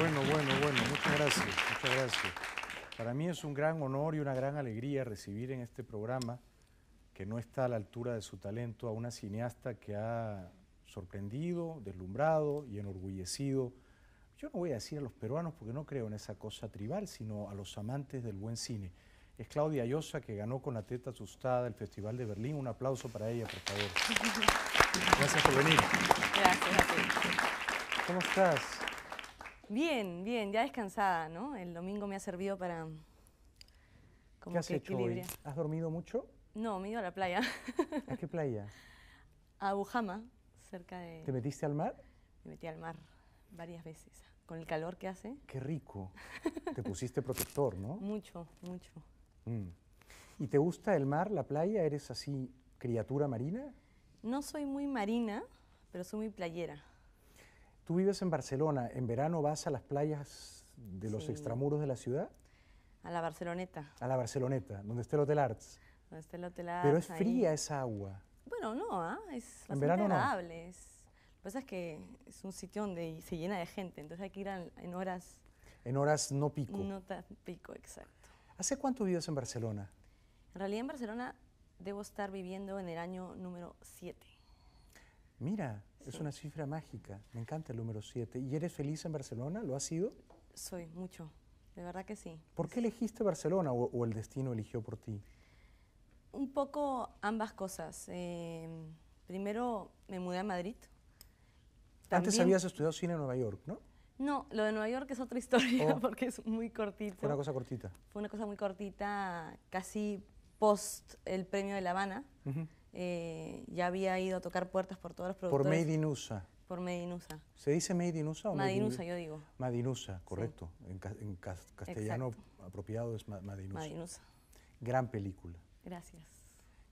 Bueno, bueno, bueno, muchas gracias, muchas gracias. Para mí es un gran honor y una gran alegría recibir en este programa, que no está a la altura de su talento, a una cineasta que ha sorprendido, deslumbrado y enorgullecido. Yo no voy a decir a los peruanos porque no creo en esa cosa tribal, sino a los amantes del buen cine. Es Claudia Llosa que ganó con la teta asustada el Festival de Berlín. Un aplauso para ella, por favor. Gracias por venir. Gracias ¿Cómo estás? Bien, bien, ya descansada, ¿no? El domingo me ha servido para mm, como ¿Qué has hecho ¿Has dormido mucho? No, me he ido a la playa. ¿A qué playa? A Bujama, cerca de... ¿Te metiste al mar? Me metí al mar varias veces, con el calor que hace. Qué rico. Te pusiste protector, ¿no? Mucho, mucho. Mm. ¿Y te gusta el mar, la playa? ¿Eres así criatura marina? No soy muy marina, pero soy muy playera. Tú vives en Barcelona, ¿en verano vas a las playas de los extramuros de la ciudad? A la Barceloneta. A la Barceloneta, donde está el Hotel Arts. Donde está el Hotel Arts. Pero es fría esa agua. Bueno, no, ¿ah? es agradable. Lo que pasa es que es un sitio donde se llena de gente, entonces hay que ir en horas... En horas no pico. No tan pico, exacto. ¿Hace cuánto vives en Barcelona? En realidad en Barcelona debo estar viviendo en el año número 7. Mira, es una cifra mágica. Me encanta el número 7. ¿Y eres feliz en Barcelona? ¿Lo has sido? Soy, mucho. De verdad que sí. ¿Por qué elegiste Barcelona o, el destino eligió por ti? Un poco ambas cosas. Em, primero me mudé a Madrid. Antes habías estudiado cine en Nueva York, ¿no? No, lo de Nueva York es otra historia oh. porque es muy cortita. Fue una cosa cortita. Fue una cosa muy cortita, casi post el premio de La Habana. Eh, ya había ido a tocar puertas por todos los productores. Por Made in USA. Por ¿Se dice Medinusa o Madinusa, Made in... yo digo. Madinusa, correcto. En, en castellano apropiado es Madinusa. Madinusa. Gran película. Gracias.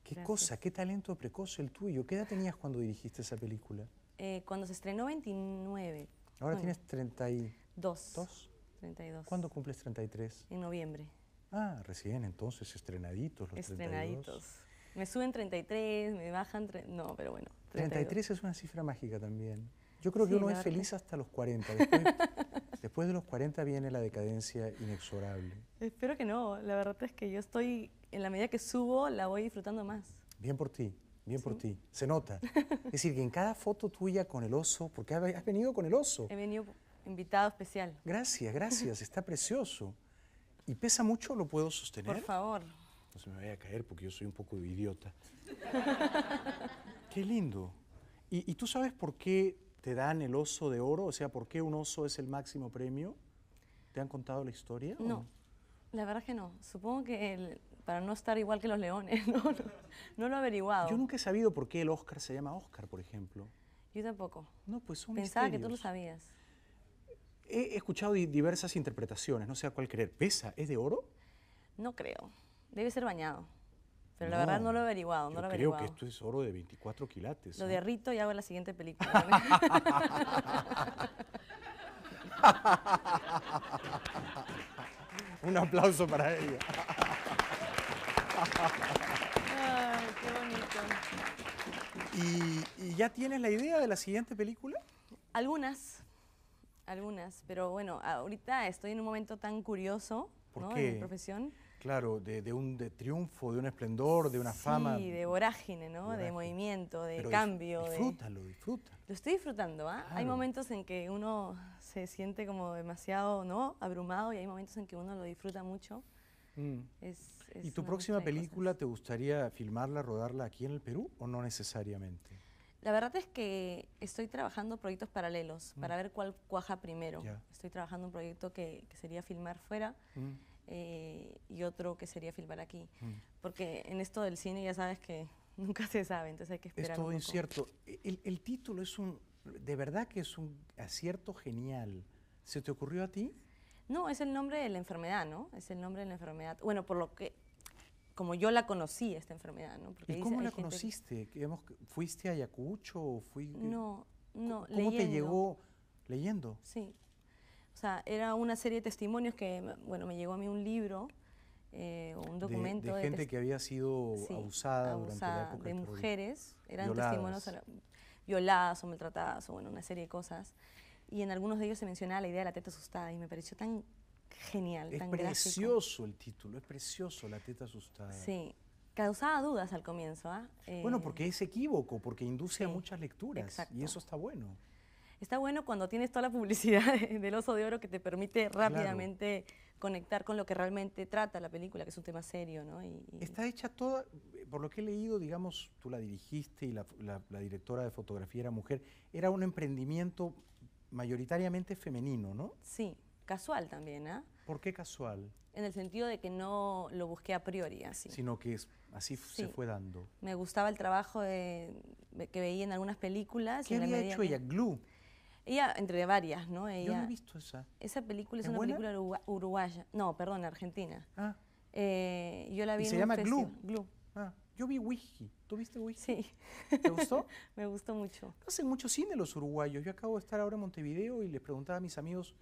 Qué cosa, qué talento precoz el tuyo. ¿Qué edad tenías cuando dirigiste esa película? Eh, cuando se estrenó 29. Ahora tienes 32. 32. ¿Cuándo cumples 33? En noviembre. Ah, recién entonces, estrenaditos los Estrenaditos. Me suben 33, me bajan... No, pero bueno. 33 es una cifra mágica también. Yo creo que uno es feliz hasta los 40. Después, de los 40 viene la decadencia inexorable. Espero que no. La verdad es que yo estoy, en la medida que subo, la voy disfrutando más. Bien por ti, bien por ti. Se nota. Es decir, que en cada foto tuya con el oso, porque has venido con el oso. He venido invitado especial. Gracias, gracias. Está precioso. ¿Y pesa mucho? ¿Lo puedo sostener? Por favor no se me vaya a caer porque yo soy un poco idiota. qué lindo. ¿Y, tú sabes por qué te dan el oso de oro? O sea, ¿por qué un oso es el máximo premio? ¿Te han contado la historia? No, la verdad es que no. Supongo que para no estar igual que los leones, no, lo he averiguado. Yo nunca he sabido por qué el Oscar se llama Oscar, por ejemplo. Yo tampoco. No, pues son Pensaba que tú lo sabías. He escuchado diversas interpretaciones, no sé a cuál creer. ¿Pesa? ¿Es de oro? No creo. Debe ser bañado. Pero la verdad no lo he averiguado, creo que esto es oro de 24 quilates. Lo ¿eh? derrito y hago la siguiente película. Un aplauso para ella. Ay, qué bonito. ¿Y, ya tienes la idea de la siguiente película? Algunas, algunas, pero bueno, ahorita estoy en un momento tan curioso ¿Por ¿no? en mi profesión Claro, de, un de triunfo, de un esplendor, de una fama. Sí, de vorágine, ¿no? De movimiento, de cambio. Disfrútalo, de... disfrútalo. Lo estoy disfrutando, ¿ah? Hay momentos en que uno se siente como demasiado, ¿no? Abrumado y hay momentos en que uno lo disfruta mucho. Mm. ¿Y tu próxima película te gustaría filmarla, rodarla aquí en el Perú o no necesariamente? La verdad es que estoy trabajando proyectos paralelos mm. para ver cuál cuaja primero. Estoy trabajando un proyecto que, sería filmar fuera. Mm. Eh, y otro que sería filmar aquí. Mm. Porque en esto del cine ya sabes que nunca se sabe, entonces hay que esperar. Es todo incierto. El, el, título es un, de verdad que es un acierto genial. ¿Se te ocurrió a ti? No, es el nombre de la enfermedad, ¿no? Es el nombre de la enfermedad. Bueno, por lo que, como yo la conocí, esta enfermedad, ¿no? Porque ¿Y cómo la conociste? ¿Fuiste a Ayacucho? O fui... No, no, ¿Cómo te llegó leyendo? Sí, o sea, era una serie de testimonios que, bueno, me llegó a mí un libro, eh, un documento. De, gente que había sido abusada, durante la de mujeres, eran violadas. testimonios violadas o maltratadas, o bueno, una serie de cosas. Y en algunos de ellos se mencionaba la idea de la teta asustada y me pareció tan genial, es tan precioso el título, es precioso, la teta asustada. Sí, causaba dudas al comienzo. ¿ah? bueno, eh, porque es equívoco, porque induce a muchas lecturas y eso está bueno. Está bueno cuando tienes toda la publicidad del oso de oro que te permite rápidamente conectar con lo que realmente trata la película, que es un tema serio, ¿no? Y, Está hecha toda, por lo que he leído, digamos, tú la dirigiste y la, directora de fotografía era mujer, era un emprendimiento mayoritariamente femenino, ¿no? Sí, casual también, ¿ah? ¿Por qué casual? En el sentido de que no lo busqué a priori, así. Sino que así se fue dando. Me gustaba el trabajo que veía en algunas películas. ¿Qué había hecho ella? ¿Glue? Ella, entre varias, ¿no? Ella, Yo no he visto esa. Esa película es, una película uruguaya. No, perdón, argentina. Ah. Eh, yo la vi ¿Y se llama Glue? Glue. Ah. Yo vi Whisky. ¿Tú viste Whisky? Sí. ¿Te gustó? Me gustó mucho. hacen mucho cine los uruguayos. Yo acabo de estar ahora en Montevideo y les preguntaba a mis amigos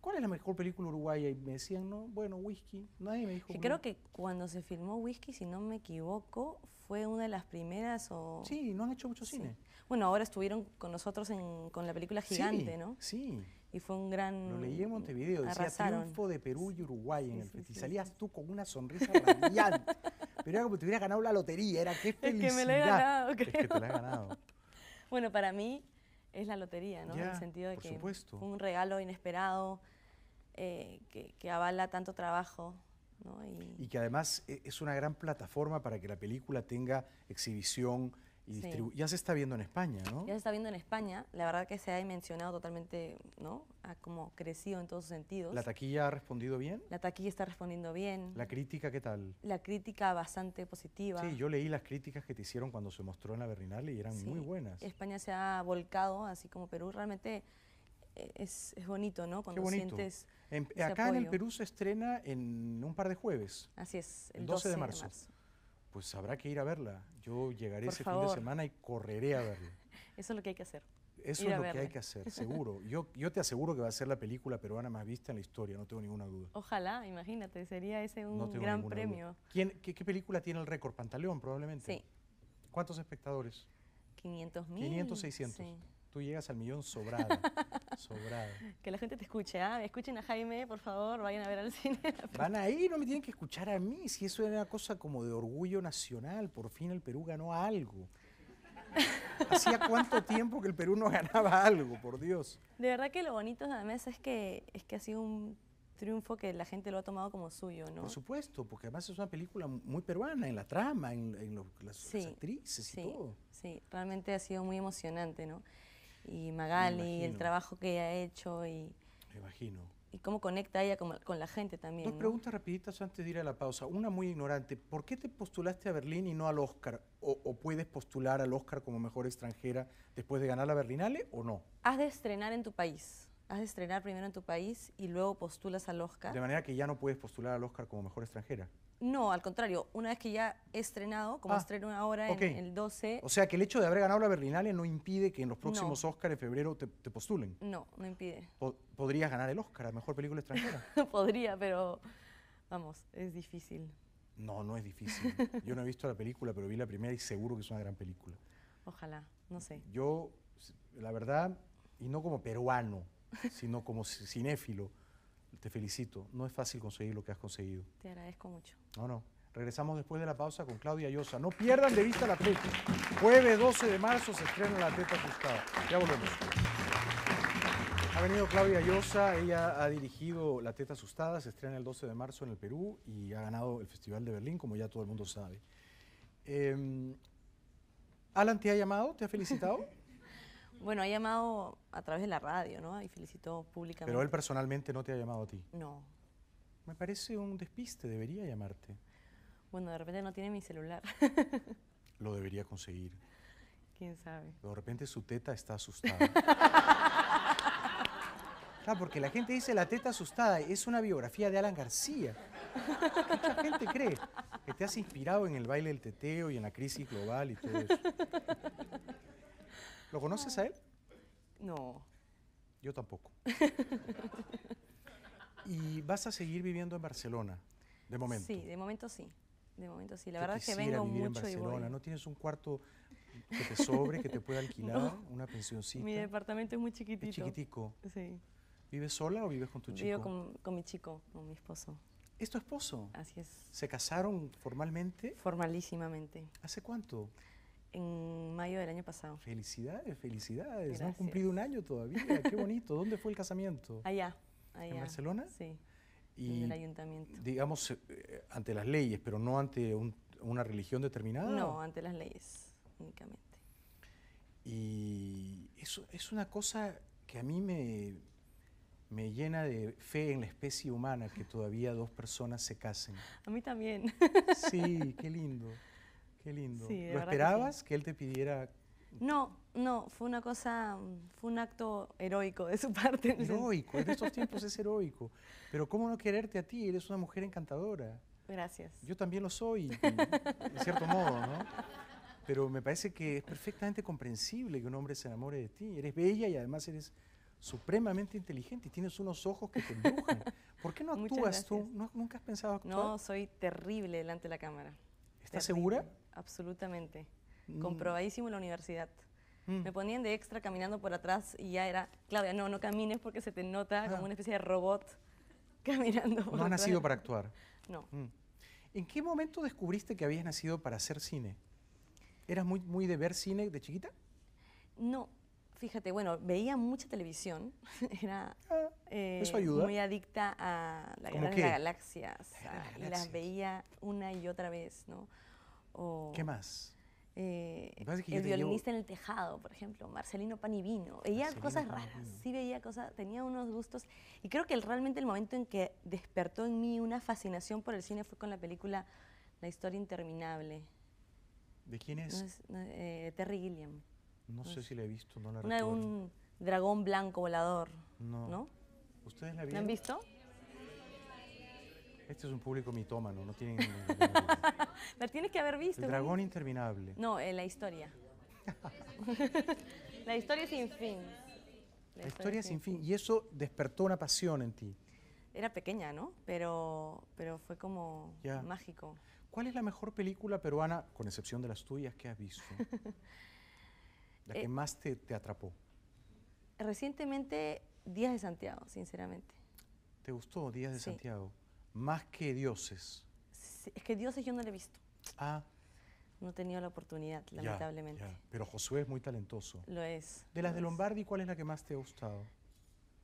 ¿cuál es la mejor película uruguaya? Y me decían, no, bueno, Whisky. Nadie me dijo. Que creo que cuando se filmó Whisky, si no me equivoco, fue una de las primeras o... Sí, no han hecho mucho cine. Bueno, ahora estuvieron con nosotros en, con la película Gigante, ¿no? Sí. Y fue un gran... Lo leí en Montevideo, decía triunfo de Perú y Uruguay en el festival. Y salías tú con una sonrisa radiante. Pero era como si te hubieras ganado la lotería, era qué felicidad. Es que me lo he ganado, creo. Es que te la has ganado. bueno, para mí, es la lotería, ¿no? en el sentido de que es un regalo inesperado eh, que, avala tanto trabajo. ¿no? y que además eh, es una gran plataforma para que la película tenga exhibición, ya se está viendo en España, ¿no? Ya se está viendo en España. La verdad que se ha dimensionado totalmente, ¿no? Ha como crecido en todos sus sentidos. ¿La taquilla ha respondido bien? La taquilla está respondiendo bien. ¿La crítica qué tal? La crítica bastante positiva. Sí, yo leí las críticas que te hicieron cuando se mostró en la Berlinale y eran muy buenas. España se ha volcado, así como Perú. Realmente eh, es, bonito, ¿no? Cuando qué bonito. sientes. acá en el Perú se estrena en un par de jueves. Así es, el, 12, De marzo pues habrá que ir a verla. Yo llegaré ese fin de semana y correré a verla. Eso es lo que hay que hacer. Eso es lo que hay que hacer, seguro. Yo, yo te aseguro que va a ser la película peruana más vista en la historia, no tengo ninguna duda. Ojalá, imagínate, sería ese un gran premio. qué, qué, película tiene el récord? Pantaleón, probablemente. Sí. ¿Cuántos espectadores? 500 500, 600. Tú llegas al millón sobrado, Que la gente te escuche, ¿ah? Escuchen a Jaime, por favor, vayan a ver al cine. Van ahí, no me tienen que escuchar a mí. Si eso era una cosa como de orgullo nacional, por fin el Perú ganó algo. ¿Hacía cuánto tiempo que el Perú no ganaba algo, por Dios? De verdad que lo bonito de es que, es que ha sido un triunfo que la gente lo ha tomado como suyo, ¿no? Por supuesto, porque además es una película muy peruana en la trama, en, las, actrices y sí, Sí, realmente ha sido muy emocionante, ¿no? y Magali, el trabajo que ella ha hecho y... Me imagino. Y cómo conecta ella con, la gente también. Dos preguntas rapiditas antes de ir a la pausa. Una muy ignorante. ¿Por qué te postulaste a Berlín y no al Oscar? ¿O, o puedes postular al Oscar como mejor extranjera después de ganar la Berlinale o no? Has de estrenar en tu país has de estrenar primero en tu país y luego postulas al Oscar. De manera que ya no puedes postular al Oscar como mejor extranjera. No, al contrario, una vez que ya he estrenado, como ah, estreno ahora en el 12... O sea, que el hecho de haber ganado la Berlinale no impide que en los próximos Óscar en febrero te, postulen. No, no impide. ¿Podrías ganar el Oscar a Mejor Película Extranjera? Podría, pero vamos, es difícil. No, no es difícil. Yo no he visto la película, pero vi la primera y seguro que es una gran película. Ojalá, no sé. Yo, la verdad, y no como peruano, sino como cinéfilo, te felicito. No es fácil conseguir lo que has conseguido. Te agradezco mucho. No, no. Regresamos después de la pausa con Claudia Llosa. No pierdan de vista la atleta. Jueves 12 de marzo se estrena la Teta Asustada. Ya volvemos. Ha venido Claudia Llosa, ella ha dirigido La Teta Asustada, se estrena el 12 de marzo en el Perú y ha ganado el Festival de Berlín, como ya todo el mundo sabe. Em, Alan te ha llamado, te ha felicitado. Bueno, ha llamado a través de la radio, ¿no? Y felicitó públicamente. Pero él personalmente no te ha llamado a ti. No. Me parece un despiste, debería llamarte. Bueno, de repente no tiene mi celular. Lo debería conseguir. ¿Quién sabe? De repente su teta está asustada. claro, porque la gente dice la teta asustada es una biografía de Alan García. Mucha gente cree que te has inspirado en el baile del teteo y en la crisis global y todo eso. ¿Lo conoces a él? No. Yo tampoco. ¿Y vas a seguir viviendo en Barcelona? De momento. Sí, de momento sí. De momento sí. La verdad es que vengo mucho en Barcelona. ¿No tienes un cuarto que te sobre, que te pueda alquilar, una pensioncita? Mi departamento es muy chiquitito. chiquitico. Sí. ¿Vives sola o vives con tu chico? Vivo con, con mi chico, con mi esposo. ¿Es tu esposo? Así es. ¿Se casaron formalmente? Formalísimamente. ¿Hace cuánto? en mayo del año pasado. Felicidades, felicidades. No han cumplido un año todavía. Qué bonito. ¿Dónde fue el casamiento? Allá, allá. ¿En Barcelona? Sí. en el ayuntamiento. Digamos, eh, ante las leyes, pero no ante una religión determinada. No, ante las leyes únicamente. Y eso es una cosa que a mí me, me llena de fe en la especie humana que todavía dos personas se casen. A mí también. Sí, qué lindo. Qué lindo. ¿Lo esperabas que, él te pidiera? No, no, fue una cosa, fue un acto heroico de su parte. Heroico, en estos tiempos es heroico. Pero ¿cómo no quererte a ti? Eres una mujer encantadora. Gracias. Yo también lo soy, de cierto modo, ¿no? Pero me parece que es perfectamente comprensible que un hombre se enamore de ti. Eres bella y además eres supremamente inteligente y tienes unos ojos que te embrujan. ¿Por qué no actúas tú? ¿Nunca has pensado actuar? No, soy terrible delante de la cámara. ¿Estás segura? absolutamente. Mm. Comprobadísimo en la universidad. Mm. Me ponían de extra caminando por atrás y ya era, Claudia, no, no camines porque se te nota ah. como una especie de robot caminando. Por no has nacido para actuar. No. Mm. ¿En qué momento descubriste que habías nacido para hacer cine? ¿Eras muy, muy de ver cine de chiquita? No, fíjate, bueno, veía mucha televisión. Era ah, eh, muy adicta a las galaxias. La y las veía una y otra vez, ¿no? ¿Qué más? Eh, el violinista en el tejado, por ejemplo, Marcelino Panivino. Veía cosas raras, sí veía cosas, tenía unos gustos. Y creo que realmente el momento en que despertó en mí una fascinación por el cine fue con la película La historia interminable. ¿De quién es? Eh, Terry Gilliam. No, sé si la he visto, no la recuerdo. Un dragón blanco volador, ¿no? ¿Ustedes la han visto? Este es un público mitómano, no tienen... la tienes que haber visto. El dragón interminable. No, eh, la historia. la historia sin fin. La, historia, sin fin. Y eso despertó una pasión en ti. Era pequeña, ¿no? Pero, pero fue como mágico. ¿Cuál es la mejor película peruana, con excepción de las tuyas, que has visto? la que eh, más te, atrapó. Recientemente, Días de Santiago, sinceramente. ¿Te gustó Días de Santiago? más que dioses. es que dioses yo no le he visto. Ah. No he tenido la oportunidad, lamentablemente. Pero Josué es muy talentoso. Lo es. De las de Lombardi, ¿cuál es la que más te ha gustado?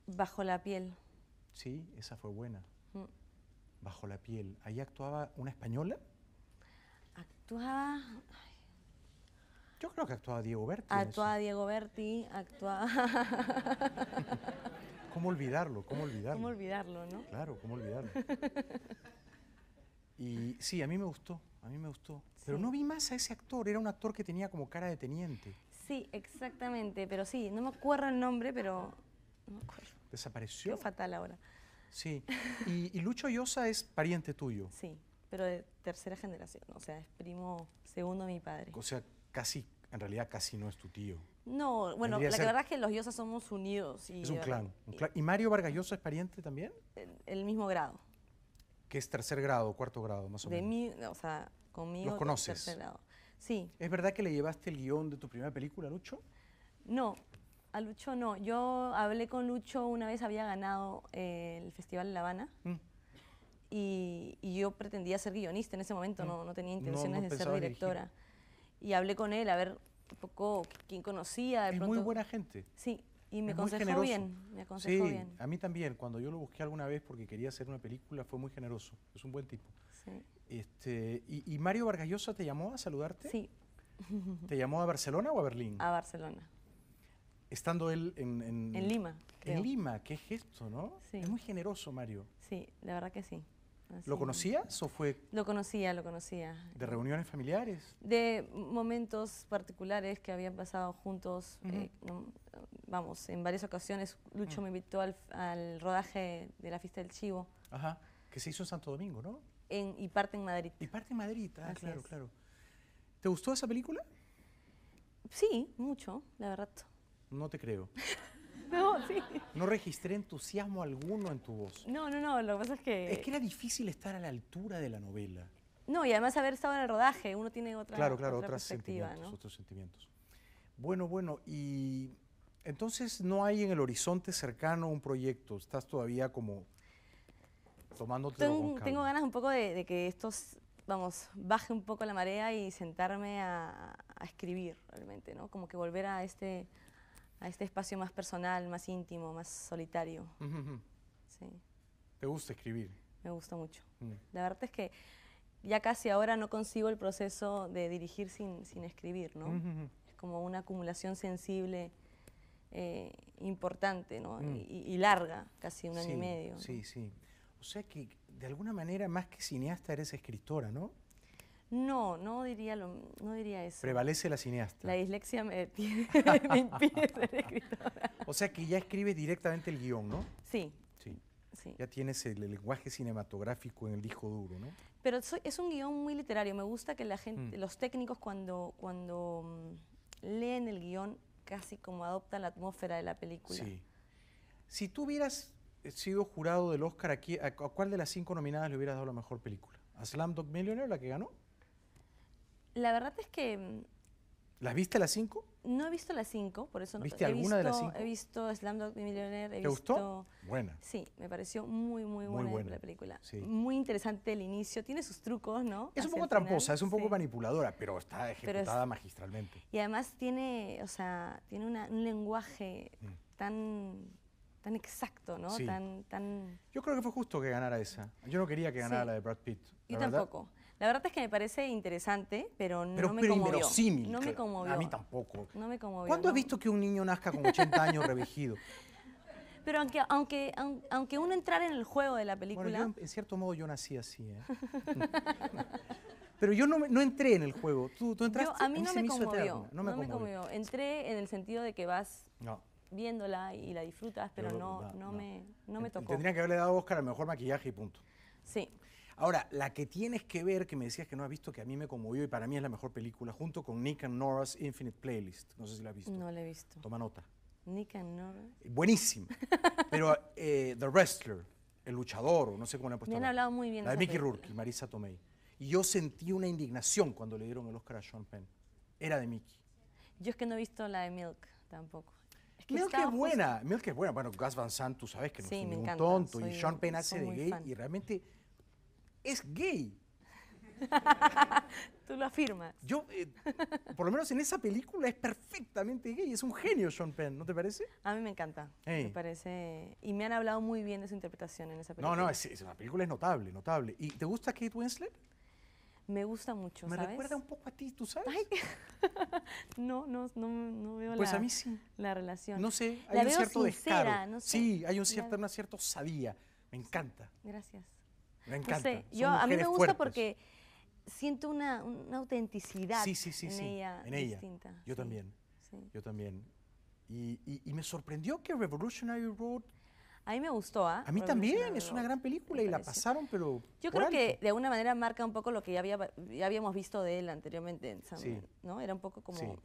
Bajo la piel. Sí, esa fue buena. Mm. Bajo la piel. ¿Ahí actuaba una española? Actuaba... Yo creo que actuaba Diego Berti. Actuaba Diego Berti, actuaba... ¿Cómo olvidarlo? ¿Cómo olvidarlo? ¿Cómo olvidarlo, no? Claro, ¿cómo olvidarlo? Y sí, a mí me gustó, a mí me gustó. Pero no vi más a ese actor, era un actor que tenía como cara de teniente. Sí, exactamente, pero sí, no me acuerdo el nombre, pero no me acuerdo. Desapareció. fatal ahora. Sí, y, Lucho Yosa es pariente tuyo. Sí, pero de tercera generación, o sea, es primo segundo de mi padre. O sea, casi en realidad casi no es tu tío. No, bueno, la verdad es que los Llosa somos unidos. Y, es un clan, ¿Y Mario Vargas Llosa es pariente también? El, mismo grado. ¿Qué es tercer grado, cuarto grado, más o menos? De mí, o sea, conmigo. ¿Los conoces? Sí. ¿Es verdad que le llevaste el guión de tu primera película, Lucho? No, a Lucho no. Yo hablé con Lucho una vez, había ganado eh, el Festival de La Habana. Mm. Y, yo pretendía ser guionista en ese momento, mm. no, tenía intenciones de ser directora y hablé con él a ver un poco quién conocía. es muy buena gente. Sí, y me aconsejó bien, sí, A mí también, cuando yo lo busqué alguna vez porque quería hacer una película, fue muy generoso, es un buen tipo. Sí. Este, y, Mario Vargallosa te llamó a saludarte? Sí. ¿Te llamó a Barcelona o a Berlín? A Barcelona. Estando él en... En, Lima. En Lima, qué gesto, ¿no? Es muy generoso, Mario. Sí, la verdad que sí. ¿Lo conocías o fue...? Lo conocía, lo conocía. ¿De reuniones familiares? De momentos particulares que habían pasado juntos. Eh, mm, vamos, en varias ocasiones Lucho mm. me invitó al, rodaje de la fiesta del Chivo. Ajá, que se hizo en Santo Domingo, ¿no? En, y parte en Madrid. Y parte en Madrid, ah, claro, claro. ¿Te gustó esa película? Sí, mucho, la verdad. No te creo. No, No registré entusiasmo alguno en tu voz. No, no, no, lo que pasa es que... Es que era difícil estar a la altura de la novela. No, y además haber estado en el rodaje, uno tiene otra Claro, claro, otras sentimientos, otros sentimientos. Bueno, bueno, y entonces no hay en el horizonte cercano un proyecto, estás todavía como tomándote tengo, tengo ganas un poco de, que estos, vamos, baje un poco la marea y sentarme a, a escribir realmente, ¿no? Como que volver a este a este espacio más personal, más íntimo, más solitario. ¿Te gusta escribir? Me gusta mucho. Mm. La verdad es que ya casi ahora no consigo el proceso de dirigir sin, sin escribir, ¿no? Es como una acumulación sensible eh, importante, ¿no? Mm. Y, larga, casi un año y medio. Sí, sí. O sea que, de alguna manera, más que cineasta, eres escritora, ¿no? No, no diría, lo, diría eso. Prevalece la cineasta. La dislexia me, impide ser escritora. O sea que ya escribe directamente el guión, ¿no? Sí. Sí. Ya tienes el, lenguaje cinematográfico en el disco duro, ¿no? Pero es un guión muy literario. Me gusta que la gente, mm. los técnicos cuando, cuando mm, leen el guión casi como adoptan la atmósfera de la película. Sí. Si tú hubieras eh, sido jurado del Oscar aquí, ¿a cuál de las cinco nominadas le hubieras dado la mejor película? ¿A Slam Dog Millionaire, la que ganó? La verdad es que... Mm, ¿Las viste a las 5? No he visto las 5, por eso no. ¿Viste he alguna de las 5? He visto Millionaire. ¿Te gustó? Buena. Sí, me pareció muy, muy buena, la película. Muy interesante el inicio, tiene sus trucos, ¿no? Es un poco tramposa, es un poco manipuladora, pero está ejecutada magistralmente. Y además tiene, o sea, tiene un lenguaje mm. tan tan exacto, ¿no? Tan, tan... Yo creo que fue justo que ganara esa. Yo no quería que ganara la de Brad Pitt. Yo tampoco. La verdad es que me parece interesante, pero no me conmovió. No me conmovió. A mí tampoco. No me conmovió. ¿Cuándo has visto que un niño nazca con 80 años revejido? Pero aunque, aunque, aunque uno entrara en el juego de la película... Bueno, en cierto modo yo nací así, ¿eh? Pero yo no, entré en el juego. Tú, entraste. Yo, a mí me, conmovió, no me, conmovió. Entré en el sentido de que vas viéndola y la disfrutas, pero no, me, tocó. Tendría que haberle dado a Oscar el mejor maquillaje y punto. Sí, Ahora, la que tienes que ver, que me decías que no has visto, que a mí me conmovió y para mí es la mejor película, junto con Nick and Nora's Infinite Playlist. No sé si la has visto. No la he visto. Toma nota. Nick and Nora. Eh, buenísima. Pero eh, The Wrestler, El Luchador, o no sé cómo le han puesto. Me han hablado muy bien. La de Mickey Rourke y Marisa Tomei. Y yo sentí una indignación cuando le dieron el Oscar a Sean Penn. Era de Mickey. Yo es que no he visto la de Milk tampoco. Es que Milk es buena, Milk es buena. Bueno, Gus Van Sant, tú sabes que no es ningún tonto. y Sean Penn hace de gay y realmente es gay. Tú lo afirmas. Yo, eh, por lo menos en esa película, es perfectamente gay. Es un genio Sean Penn, ¿no te parece? A mí me encanta. Me parece. Y me han hablado muy bien de su interpretación en esa película. No, no, es, película es notable, notable. ¿Y te gusta Kate Winslet? Me gusta mucho. Me recuerda un poco a ti, ¿tú sabes? no, no, no, no, veo pues la, la relación. No sé, hay un cierto descaro. Sí, hay un cierto, una cierta osadía. Me encanta. Gracias. Me pues encanta. yo, a mí me gusta porque siento una, una autenticidad sí, sí, sí, en, Ella Distinta. Yo también. Yo también. Y, me sorprendió que Revolutionary Road. A mí me gustó, ¿ah? A mí también, es una gran película y la pasaron, pero. Yo creo que de alguna manera marca un poco lo que ya, habíamos visto de él anteriormente en ¿no? Era un poco como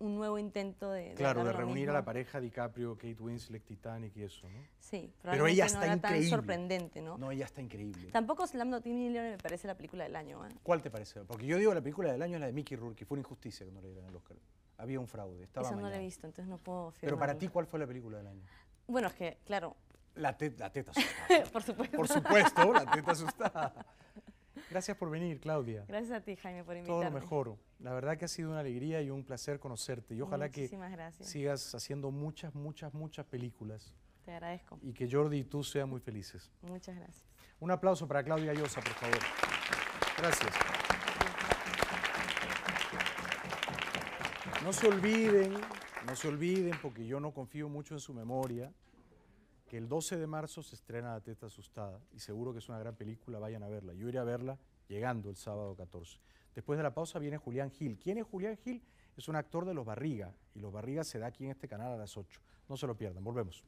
un nuevo intento de... claro, de reunir a la pareja DiCaprio, Kate Winslet, Titanic y eso, ¿no? Sí, pero ella está era increíble. tan sorprendente, ¿no? No, ella está increíble. Tampoco Slam Millionaire me parece la película del año. ¿eh? ¿Cuál te parece? Porque yo digo la película del año es la de Mickey Rourke, fue una injusticia que no le dieron el Oscar. Había un fraude, estaba no la he visto, entonces no puedo firmarlo. Pero para ti, ¿cuál fue la película del año? Bueno, es que, claro... La, la teta asustada. Por supuesto. Por supuesto, la teta asustada. Gracias por venir, Claudia. Gracias a ti, Jaime, por invitarme. Todo lo mejor. La verdad que ha sido una alegría y un placer conocerte. Y ojalá que sigas haciendo muchas, muchas, muchas películas. Te agradezco. Y que Jordi y tú sean muy felices. Muchas gracias. Un aplauso para Claudia Llosa, por favor. Gracias. No se olviden, no se olviden, porque yo no confío mucho en su memoria que el 12 de marzo se estrena La Teta Asustada y seguro que es una gran película, vayan a verla. Yo iré a verla llegando el sábado 14. Después de la pausa viene Julián Gil. ¿Quién es Julián Gil? Es un actor de Los Barriga y Los Barriga se da aquí en este canal a las 8. No se lo pierdan, volvemos.